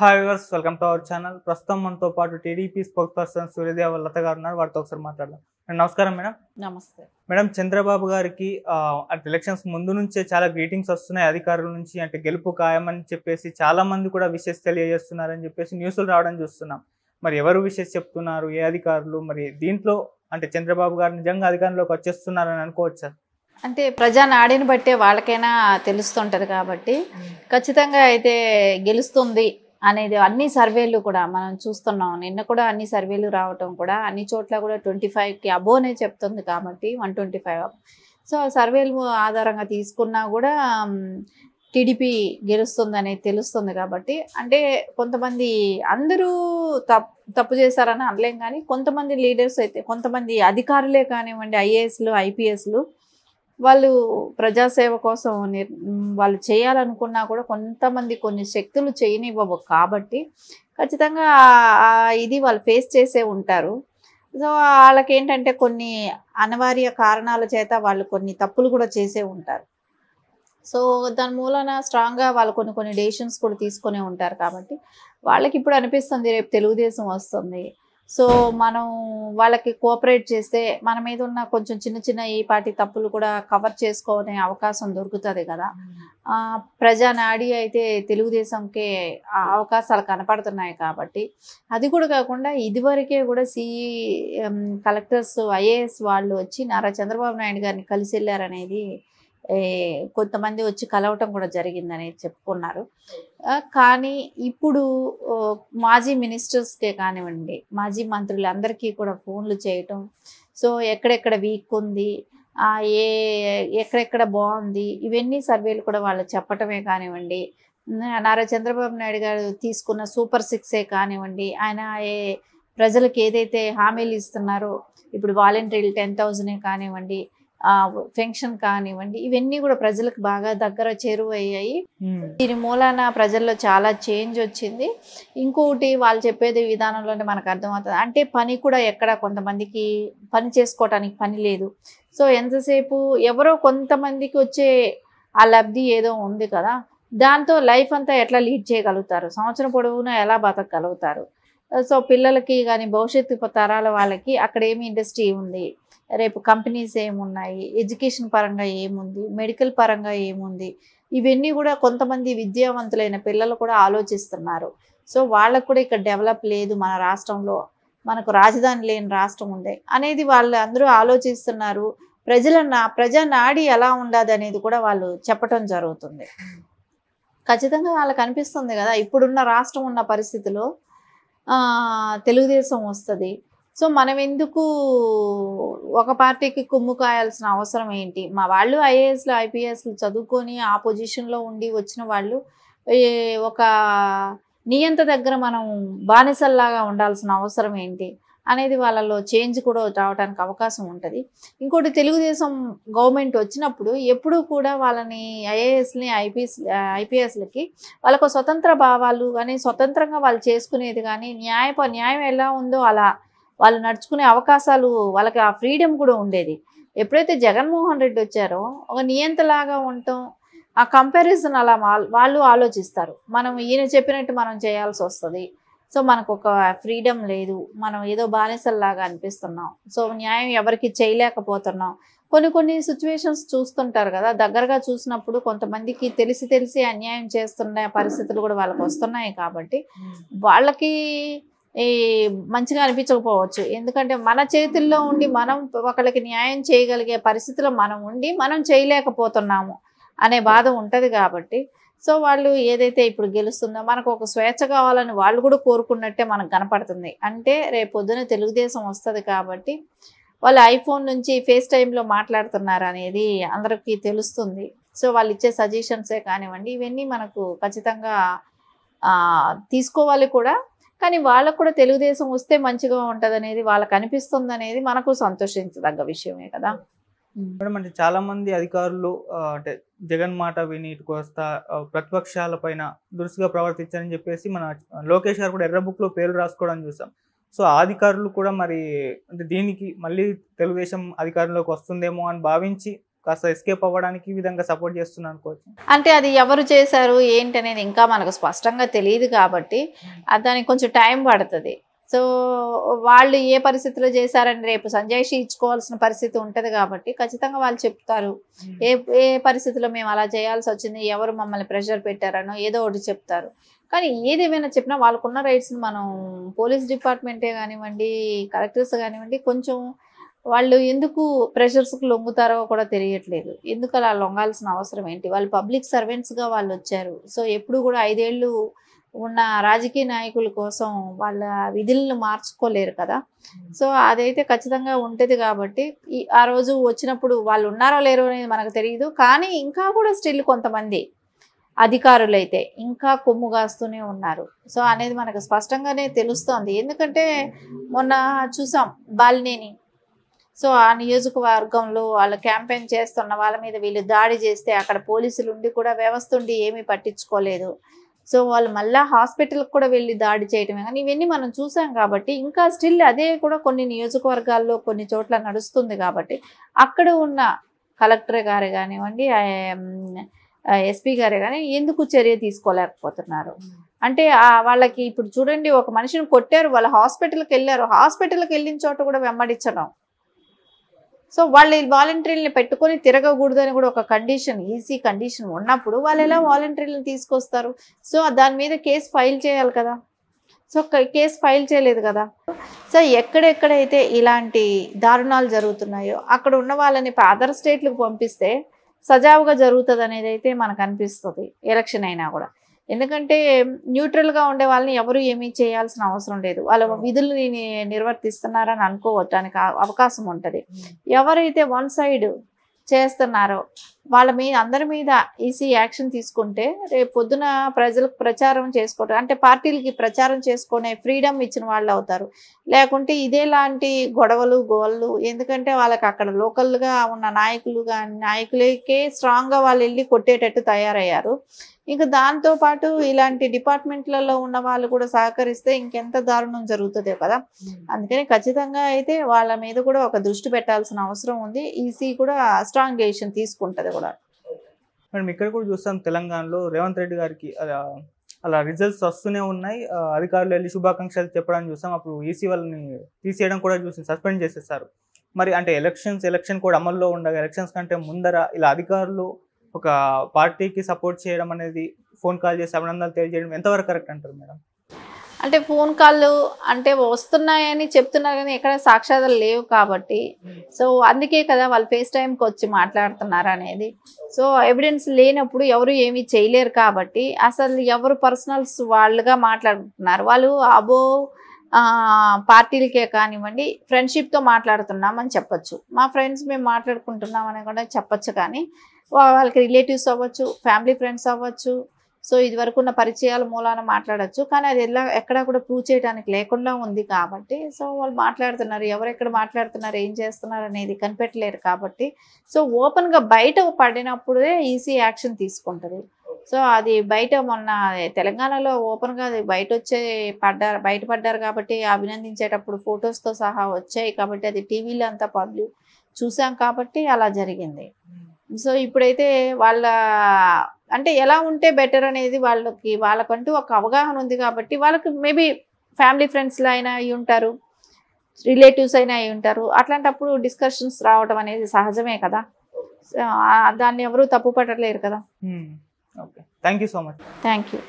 Hi viewers welcome to our channel ప్రస్తుతం మనతో పాటు టీడీపీ స్పోక్ పర్సన్ సూర్యదేవ లత గారు ఉన్నారు వారితో ఒకసారి మాట్లాడదాం నమస్కారం మేడం నమస్తే మేడం చంద్రబాబు గారికి అంటే ఎలక్షన్స్ ముందు నుంచే చాలా గ్రీటింగ్స్ వస్తున్నాయి అధికారుల నుంచి అంటే గెలుపు ఖాయమని చెప్పేసి చాలా మంది కూడా విషెస్ తెలియజేస్తున్నారని చెప్పేసి న్యూస్లు రావడం చూస్తున్నాం మరి ఎవరు విషెస్ చెప్తున్నారు ఏ అధికారులు మరి దీంట్లో అంటే చంద్రబాబు గారు నిజంగా అధికారంలోకి వచ్చేస్తున్నారని అనుకోవచ్చా అంటే నాడిని బట్టే వాళ్ళకైనా తెలుస్తుంటుంది కాబట్టి hmm. ఖచ్చితంగా అయితే గెలుస్తుంది అనేది అన్ని సర్వేలు కూడా మనం చూస్తున్నాం నిన్న కూడా అన్ని సర్వేలు రావటం కూడా అన్ని చోట్ల కూడా ట్వంటీ ఫైవ్కి అబోనే చెప్తుంది కాబట్టి వన్ ట్వంటీ ఫైవ్ సో సర్వేలు ఆధారంగా తీసుకున్నా కూడా టీడీపీ గెలుస్తుంది తెలుస్తుంది కాబట్టి అంటే కొంతమంది అందరూ తప్పు తప్పు చేశారని అనలేం కానీ కొంతమంది లీడర్స్ అయితే కొంతమంది అధికారులే కానివ్వండి ఐఏఎస్లు ఐపీఎస్లు వాళ్ళు ప్రజాసేవ కోసం వాళ్ళు చేయాలనుకున్నా కూడా కొంతమంది కొన్ని శక్తులు చేయనివ్వవు కాబట్టి ఖచ్చితంగా ఇది వాళ్ళు ఫేస్ చేసే ఉంటారు సో వాళ్ళకి ఏంటంటే కొన్ని అనివార్య కారణాల చేత వాళ్ళు కొన్ని తప్పులు కూడా చేసే ఉంటారు సో దాని మూలన స్ట్రాంగ్గా వాళ్ళు కొన్ని కొన్ని డెసిషన్స్ కూడా తీసుకునే ఉంటారు కాబట్టి వాళ్ళకి ఇప్పుడు అనిపిస్తుంది రేపు తెలుగుదేశం వస్తుంది సో మనం వాళ్ళకి కోఆపరేట్ చేస్తే మన మీద ఉన్న కొంచెం చిన్న చిన్న ఈ పాటి తప్పులు కూడా కవర్ చేసుకోనే అవకాశం దొరుకుతుంది కదా ప్రజానాడి అయితే తెలుగుదేశంకే అవకాశాలు కనపడుతున్నాయి కాబట్టి అది కూడా కాకుండా ఇదివరకే కూడా సిఈ కలెక్టర్స్ ఐఏఎస్ వాళ్ళు వచ్చి నారా చంద్రబాబు నాయుడు గారిని కలిసి వెళ్ళారనేది కొంతమంది వచ్చి కలవటం కూడా జరిగిందని చెప్పుకున్నారు కానీ ఇప్పుడు మాజీ మినిస్టర్స్కే కానివ్వండి మాజీ మంత్రులందరికీ కూడా ఫోన్లు చేయటం సో ఎక్కడెక్కడ వీక్ ఉంది ఏ ఎక్కడెక్కడ బాగుంది ఇవన్నీ సర్వేలు కూడా వాళ్ళు చెప్పటమే కానివ్వండి నారా చంద్రబాబు నాయుడు గారు తీసుకున్న సూపర్ సిక్సే కానివ్వండి ఆయన ఏ ప్రజలకు ఏదైతే హామీలు ఇస్తున్నారో ఇప్పుడు వాలంటీర్లు టెన్ థౌజండే కానివ్వండి పెన్షన్ కానివ్వండి ఇవన్నీ కూడా ప్రజలకు బాగా దగ్గర చేరువయ్యాయి దీని మూలాన ప్రజల్లో చాలా చేంజ్ వచ్చింది ఇంకొకటి వాళ్ళు చెప్పేది విధానంలోనే మనకు అర్థమవుతుంది అంటే పని కూడా ఎక్కడ కొంతమందికి పని చేసుకోవటానికి పని లేదు సో ఎంతసేపు ఎవరో కొంతమందికి వచ్చే ఆ లబ్ధి ఏదో ఉంది కదా దాంతో లైఫ్ అంతా ఎట్లా లీడ్ చేయగలుగుతారు సంవత్సరం పొడవునా ఎలా బతకగలుగుతారు సో పిల్లలకి కానీ భవిష్యత్తు తరాల వాళ్ళకి అక్కడ ఏమి ఇండస్ట్రీ ఉంది రేపు కంపెనీస్ ఏమున్నాయి ఎడ్యుకేషన్ పరంగా ఏముంది మెడికల్ పరంగా ఏముంది ఇవన్నీ కూడా కొంతమంది విద్యావంతులైన పిల్లలు కూడా ఆలోచిస్తున్నారు సో వాళ్ళకు కూడా ఇక్కడ డెవలప్ లేదు మన రాష్ట్రంలో మనకు రాజధాని లేని రాష్ట్రం ఉంది అనేది వాళ్ళు అందరూ ఆలోచిస్తున్నారు ప్రజల నా నాడి ఎలా ఉండదు అనేది కూడా వాళ్ళు చెప్పటం జరుగుతుంది ఖచ్చితంగా వాళ్ళకు అనిపిస్తుంది కదా ఇప్పుడున్న రాష్ట్రం ఉన్న పరిస్థితిలో తెలుగుదేశం వస్తుంది సో మనం ఎందుకు ఒక పార్టీకి కుమ్ము కాయాల్సిన అవసరం ఏంటి మా వాళ్ళు ఐఏఎస్లు ఐపీఎస్లు చదువుకొని ఆ పొజిషన్లో ఉండి వచ్చిన వాళ్ళు ఒక నియంత దగ్గర మనం బానిసల్లాగా ఉండాల్సిన అవసరం ఏంటి అనేది వాళ్ళలో చేంజ్ కూడా రావడానికి అవకాశం ఉంటుంది ఇంకోటి తెలుగుదేశం గవర్నమెంట్ వచ్చినప్పుడు ఎప్పుడూ కూడా వాళ్ళని ఐఏఎస్ని ఐపీఎస్ ఐపీఎస్లకి వాళ్ళకు స్వతంత్ర భావాలు కానీ స్వతంత్రంగా వాళ్ళు చేసుకునేది కానీ న్యాయ న్యాయం ఎలా ఉందో అలా వాళ్ళు నడుచుకునే అవకాశాలు వాళ్ళకి ఆ ఫ్రీడమ్ కూడా ఉండేది ఎప్పుడైతే జగన్మోహన్ రెడ్డి వచ్చారో ఒక నియంతలాగా ఉండటం ఆ కంపారిజన్ అలా వాళ్ళు ఆలోచిస్తారు మనం ఈయన చెప్పినట్టు మనం చేయాల్సి వస్తుంది సో మనకు ఒక ఫ్రీడమ్ లేదు మనం ఏదో బానిసల్లాగా అనిపిస్తున్నాం సో న్యాయం ఎవరికి చేయలేకపోతున్నాం కొన్ని కొన్ని సిచ్యువేషన్స్ చూస్తుంటారు కదా దగ్గరగా చూసినప్పుడు కొంతమందికి తెలిసి తెలిసి అన్యాయం చేస్తున్న పరిస్థితులు కూడా వాళ్ళకి వస్తున్నాయి కాబట్టి వాళ్ళకి ఈ మంచిగా అనిపించకపోవచ్చు ఎందుకంటే మన చేతుల్లో ఉండి మనం ఒకళ్ళకి న్యాయం చేయగలిగే పరిస్థితిలో మనం ఉండి మనం చేయలేకపోతున్నాము అనే బాధ ఉంటుంది కాబట్టి సో వాళ్ళు ఏదైతే ఇప్పుడు గెలుస్తుందో మనకు ఒక స్వేచ్ఛ కావాలని వాళ్ళు కూడా కోరుకున్నట్టే మనకు కనపడుతుంది అంటే రేపు పొద్దున తెలుగుదేశం వస్తుంది కాబట్టి వాళ్ళు ఐఫోన్ నుంచి ఫేస్ టైంలో మాట్లాడుతున్నారు అనేది అందరికీ తెలుస్తుంది సో వాళ్ళు ఇచ్చే సజెషన్సే కానివ్వండి ఇవన్నీ మనకు ఖచ్చితంగా తీసుకోవాలి కూడా కానీ వాళ్ళకు కూడా తెలుగుదేశం వస్తే మంచిగా ఉంటుంది అనేది వాళ్ళకు అనిపిస్తుంది అనేది మనకు సంతోషించదగ్గ విషయమే కదా మేడం అంటే చాలా మంది అధికారులు అంటే జగన్ మాట విని ఇటుకు వస్తా ప్రతిపక్షాల పైన దురుసుగా ప్రవర్తించారని చెప్పేసి మన లోకేష్ గారు కూడా ఎర్ర బుక్ లో పేరు రాసుకోవడం చూసాం సో అధికారులు కూడా మరి అంటే దీనికి మళ్ళీ తెలుగుదేశం అధికారంలోకి వస్తుందేమో అని భావించి కాస్త ఎస్కేప్ అవ్వడానికి ఈ విధంగా సపోర్ట్ చేస్తున్నాను అనుకోవచ్చు అంటే అది ఎవరు చేశారు ఏంటి అనేది ఇంకా మనకు స్పష్టంగా తెలియదు కాబట్టి hmm. దానికి కొంచెం టైం పడుతుంది సో వాళ్ళు ఏ పరిస్థితిలో చేశారని రేపు సంజాయిషి ఇచ్చుకోవాల్సిన పరిస్థితి ఉంటుంది కాబట్టి ఖచ్చితంగా వాళ్ళు చెప్తారు hmm. ఏ ఏ పరిస్థితిలో మేము అలా చేయాల్సి వచ్చింది ఎవరు మమ్మల్ని ప్రెషర్ పెట్టారనో ఏదో ఒకటి చెప్తారు కానీ ఏదేమైనా చెప్పినా వాళ్ళకున్న రైట్స్ని మనం పోలీస్ డిపార్ట్మెంటే కానివ్వండి కలెక్టర్స్ కానివ్వండి కొంచెం వాళ్ళు ఎందుకు ప్రెషర్స్కి లొంగుతారో కూడా తెలియట్లేదు ఎందుకు అలా లొంగాల్సిన అవసరం ఏంటి వాళ్ళు పబ్లిక్ సర్వెంట్స్గా వాళ్ళు వచ్చారు సో ఎప్పుడు కూడా ఐదేళ్ళు ఉన్న రాజకీయ నాయకుల కోసం వాళ్ళ విధులను మార్చుకోలేరు కదా hmm. సో అదైతే ఖచ్చితంగా ఉంటుంది కాబట్టి ఆ రోజు వచ్చినప్పుడు వాళ్ళు ఉన్నారో లేరో అనేది మనకు తెలియదు కానీ ఇంకా కూడా స్టిల్ కొంతమంది అధికారులైతే ఇంకా కొమ్ము కాస్తూనే ఉన్నారు సో అనేది మనకు స్పష్టంగానే తెలుస్తోంది ఎందుకంటే hmm. మొన్న చూసాం బాలినేని సో ఆ నియోజకవర్గంలో వాళ్ళు క్యాంపెయిన్ చేస్తున్న వాళ్ళ మీద వీళ్ళు దాడి చేస్తే అక్కడ పోలీసులు ఉండి కూడా వ్యవస్థ ఉండి ఏమీ పట్టించుకోలేదు సో వాళ్ళు మళ్ళీ హాస్పిటల్కి కూడా వెళ్ళి దాడి చేయటమే కానీ ఇవన్నీ మనం చూసాం కాబట్టి ఇంకా స్టిల్ అదే కూడా కొన్ని నియోజకవర్గాల్లో కొన్ని చోట్ల నడుస్తుంది కాబట్టి అక్కడ ఉన్న కలెక్టర్ గారు కానివ్వండి ఎస్పీ గారే కానీ ఎందుకు చర్య తీసుకోలేకపోతున్నారు అంటే వాళ్ళకి ఇప్పుడు చూడండి ఒక మనిషిని కొట్టారు వాళ్ళు హాస్పిటల్కి వెళ్ళారు హాస్పిటల్కి వెళ్ళిన చోట కూడా వెంబడించడం సో వాళ్ళు వాలంటీర్లను పెట్టుకొని తిరగకూడదు అని కూడా ఒక కండిషన్ ఈజీ కండిషన్ ఉన్నప్పుడు వాళ్ళు ఎలా వాలంటీర్లను తీసుకొస్తారు సో దాని మీద కేసు ఫైల్ చేయాలి కదా సో కేసు ఫైల్ చేయలేదు కదా సో ఎక్కడెక్కడైతే ఇలాంటి దారుణాలు జరుగుతున్నాయో అక్కడ ఉన్న వాళ్ళని అదర్ స్టేట్లకు పంపిస్తే సజావుగా జరుగుతుంది అనేది అయితే మనకు అనిపిస్తుంది ఎలక్షన్ అయినా కూడా ఎందుకంటే న్యూట్రల్గా ఉండే వాళ్ళని ఎవరు ఏమీ చేయాల్సిన అవసరం లేదు వాళ్ళ విధుల్ని నిర్వర్తిస్తున్నారని అనుకోవటానికి అవకాశం ఉంటుంది ఎవరైతే వన్ సైడ్ చేస్తున్నారో వాళ్ళ మీద అందరి మీద ఈసీ యాక్షన్ తీసుకుంటే రేపు పొద్దున ప్రజలకు ప్రచారం చేసుకోవటం అంటే పార్టీలకి ప్రచారం చేసుకునే ఫ్రీడమ్ ఇచ్చిన వాళ్ళు అవుతారు లేకుంటే ఇదే లాంటి గొడవలు గోళ్ళు ఎందుకంటే వాళ్ళకి అక్కడ లోకల్గా ఉన్న నాయకులు కానీ నాయకులకే స్ట్రాంగ్గా వాళ్ళు వెళ్ళి కొట్టేటట్టు తయారయ్యారు ఇంకా దాంతోపాటు ఇలాంటి డిపార్ట్మెంట్లలో ఉన్న వాళ్ళు కూడా సహకరిస్తే ఇంకెంత దారుణం జరుగుతుందో కదా hmm. అందుకని ఖచ్చితంగా అయితే వాళ్ళ మీద కూడా ఒక దృష్టి పెట్టాల్సిన అవసరం ఉంది ఈసీ కూడా స్ట్రాంగ్ డెసిషన్ తీసుకుంటుంది కూడా మేడం ఇక్కడ కూడా చూస్తాం తెలంగాణలో రేవంత్ రెడ్డి గారికి అలా రిజల్ట్స్ వస్తూనే ఉన్నాయి అధికారులు వెళ్ళి శుభాకాంక్షలు చెప్పడానికి చూస్తాం అప్పుడు ఈసీ వాళ్ళని తీసేయడం కూడా చూసి సస్పెండ్ చేసేసారు మరి అంటే ఎలక్షన్స్ ఎలక్షన్ కూడా అమల్లో ఉండగా ఎలక్షన్స్ కంటే ముందర ఇలా అధికారులు ఒక పార్టీకి సపోర్ట్ చేయడం అనేది ఫోన్ కాల్ చేసి అభినందనలు తెలియజేయడం ఎంతవరకు కరెక్ట్ అంటారు మేడం అంటే ఫోన్ కాల్ అంటే వస్తున్నాయని చెప్తున్నారు కానీ ఎక్కడ సాక్షాత్లు లేవు కాబట్టి సో అందుకే కదా వాళ్ళు ఫేస్ టైంకి వచ్చి మాట్లాడుతున్నారు అనేది సో ఎవిడెన్స్ లేనప్పుడు ఎవరు ఏమీ చేయలేరు కాబట్టి అసలు ఎవరు పర్సనల్స్ వాళ్ళుగా మాట్లాడుతున్నారు వాళ్ళు అబో పార్టీలకే కానివ్వండి ఫ్రెండ్షిప్తో మాట్లాడుతున్నామని చెప్పచ్చు మా ఫ్రెండ్స్ మేము మాట్లాడుకుంటున్నామని కూడా చెప్పచ్చు కానీ వాళ్ళకి రిలేటివ్స్ అవ్వచ్చు ఫ్యామిలీ ఫ్రెండ్స్ అవ్వచ్చు సో ఇది వరకు ఉన్న పరిచయాల మూలాన మాట్లాడచ్చు కానీ అది ఎలా ఎక్కడా కూడా ప్రూవ్ చేయడానికి లేకుండా ఉంది కాబట్టి సో వాళ్ళు మాట్లాడుతున్నారు ఎవరు ఎక్కడ మాట్లాడుతున్నారు ఏం చేస్తున్నారు అనేది కనిపెట్టలేరు కాబట్టి సో ఓపెన్గా బయట పడినప్పుడే ఈసీ యాక్షన్ తీసుకుంటుంది సో అది బయట మొన్న తెలంగాణలో ఓపెన్గా అది బయట వచ్చే పడ్డారు బయటపడ్డారు కాబట్టి అభినందించేటప్పుడు ఫొటోస్తో సహా వచ్చాయి కాబట్టి అది టీవీలో అంతా పబ్లిక్ చూసాం కాబట్టి అలా జరిగింది సో ఇప్పుడైతే వాళ్ళ అంటే ఎలా ఉంటే బెటర్ అనేది వాళ్ళకి వాళ్ళకంటూ ఒక అవగాహన ఉంది కాబట్టి వాళ్ళకి మేబీ ఫ్యామిలీ ఫ్రెండ్స్లో అయినా అయి ఉంటారు రిలేటివ్స్ అయినా అయి ఉంటారు అట్లాంటప్పుడు డిస్కషన్స్ రావడం అనేది సహజమే కదా దాన్ని ఎవరు తప్పు పట్టలేరు కదా okay thank so much thank you